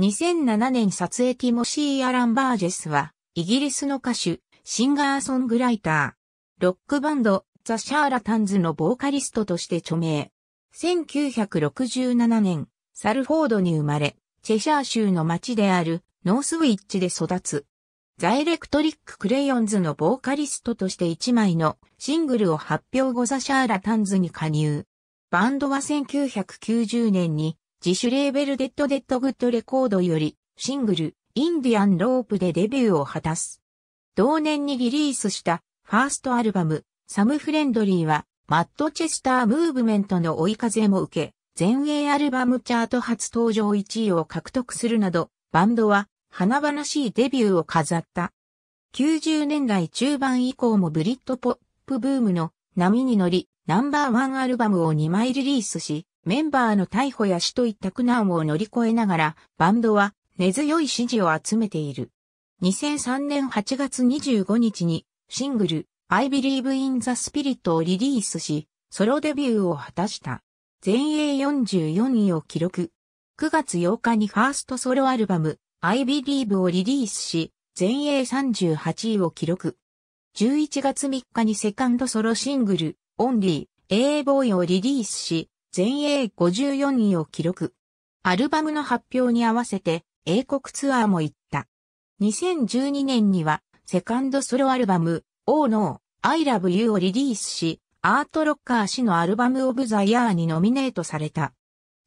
2007年撮影ティモシー・アラン・バージェスは、イギリスの歌手、シンガーソングライター、ロックバンド、ザ・シャーラタンズのボーカリストとして著名。1967年、サルフォードに生まれ、チェシャー州の町であるノースウィッチで育つ。ザ・エレクトリック・クレヨンズのボーカリストとして1枚のシングルを発表後ザ・シャーラタンズに加入。バンドは1990年に自主レーベルデッドデッドグッドレコードよりシングルインディアンロープでデビューを果たす。同年にリリースしたファーストアルバムサムフレンドリーはマッドチェスタームーブメントの追い風も受け、全英アルバムチャート初登場1位を獲得するなど、バンドは華々しいデビューを飾った。90年代中盤以降もブリッドポップブームの波に乗り、ナンバーワンアルバムを2枚リリースし、メンバーの逮捕や死といった苦難を乗り越えながら、バンドは根強い支持を集めている。2003年8月25日にシングル I Believe in the Spirit をリリースし、ソロデビューを果たした。全英44位を記録。9月8日にファーストソロアルバム I Believe をリリースし、全英38位を記録。11月3日にセカンドソロシングル Only A Boy をリリースし、全英54位を記録。アルバムの発表に合わせて英国ツアーも行った。2012年にはセカンドソロアルバム Oh No, I Love You をリリースし、アートロッカー氏のアルバムオブザイヤーにノミネートされた。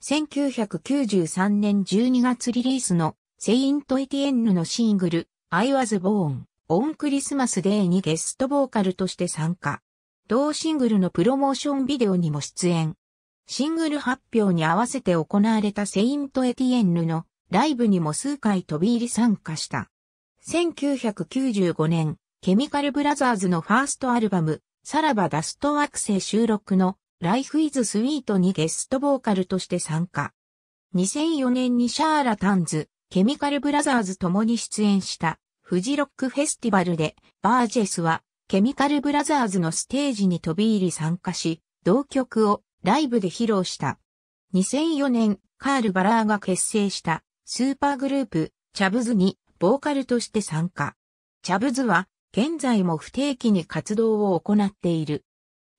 1993年12月リリースのセイントエティエンヌのシングル I Was Born On Christmas Day にゲストボーカルとして参加。同シングルのプロモーションビデオにも出演。シングル発表に合わせて行われたセイントエティエンヌのライブにも数回飛び入り参加した。1995年、ケミカルブラザーズのファーストアルバム、さらばダスト惑星収録のライフ・イズ・スウィートにゲストボーカルとして参加。2004年にシャーラタンズ、ケミカルブラザーズともに出演したフジロックフェスティバルでバージェスはケミカルブラザーズのステージに飛び入り参加し、同曲をライブで披露した。2004年、カール・バラーが結成したスーパーグループ、チャブズにボーカルとして参加。チャブズは現在も不定期に活動を行っている。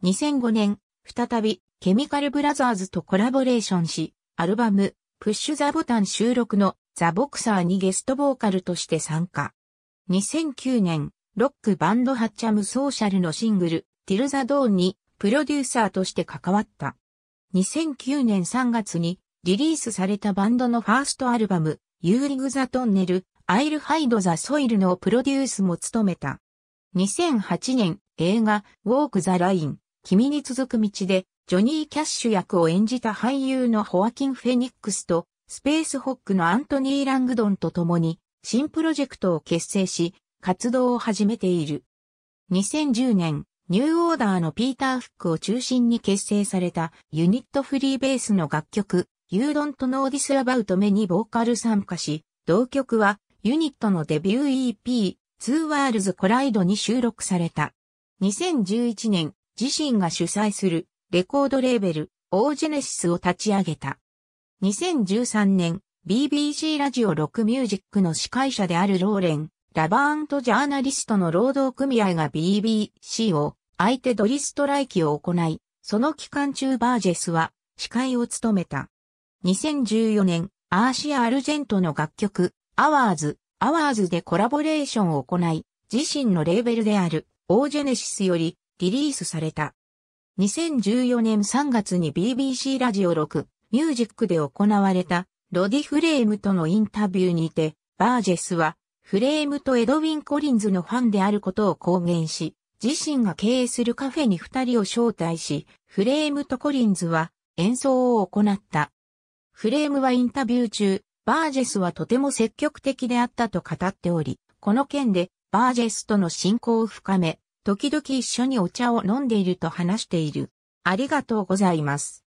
2005年、再びケミカルブラザーズとコラボレーションし、アルバム、プッシュザボタン収録のザ・ボクサーにゲストボーカルとして参加。2009年、ロックバンドハッチャムソーシャルのシングル、ティルザ・ドーンにプロデューサーとして関わった。2009年3月にリリースされたバンドのファーストアルバム、ユーリグ・ザ・トンネル、アイル・ハイド・ザ・ソイルのプロデュースも務めた。2008年、映画、ウォーク・ザ・ライン、君に続く道で、ジョニー・キャッシュ役を演じた俳優のホアキン・フェニックスと、スペース・ホックのアントニー・ラングドンと共に、新プロジェクトを結成し、活動を始めている。2010年、ニューオーダーのピーター・フックを中心に結成されたユニットフリーベースの楽曲 You Don't Know This About Me にボーカル参加し、同曲はユニットのデビュー EP 2 Worlds Collide に収録された。2011年、自身が主催するレコードレーベルオージェネシスを立ち上げた。2013年、BBC ラジオ6ミュージックの司会者であるローレン、ラバーンとジャーナリストの労働組合が BBC を相手ドリストライキを行い、その期間中バージェスは司会を務めた。2014年、アーシア・アルジェントの楽曲、アワーズ、アワーズでコラボレーションを行い、自身のレーベルである、オージェネシスよりリリースされた。2014年3月に BBC ラジオ6、ミュージックで行われた、ロディ・フレームとのインタビューにて、バージェスは、フレームとエドウィン・コリンズのファンであることを公言し、自身が経営するカフェに二人を招待し、フレームとコリンズは演奏を行った。フレームはインタビュー中、バージェスはとても積極的であったと語っており、この件でバージェスとの親交を深め、時々一緒にお茶を飲んでいると話している。ありがとうございます。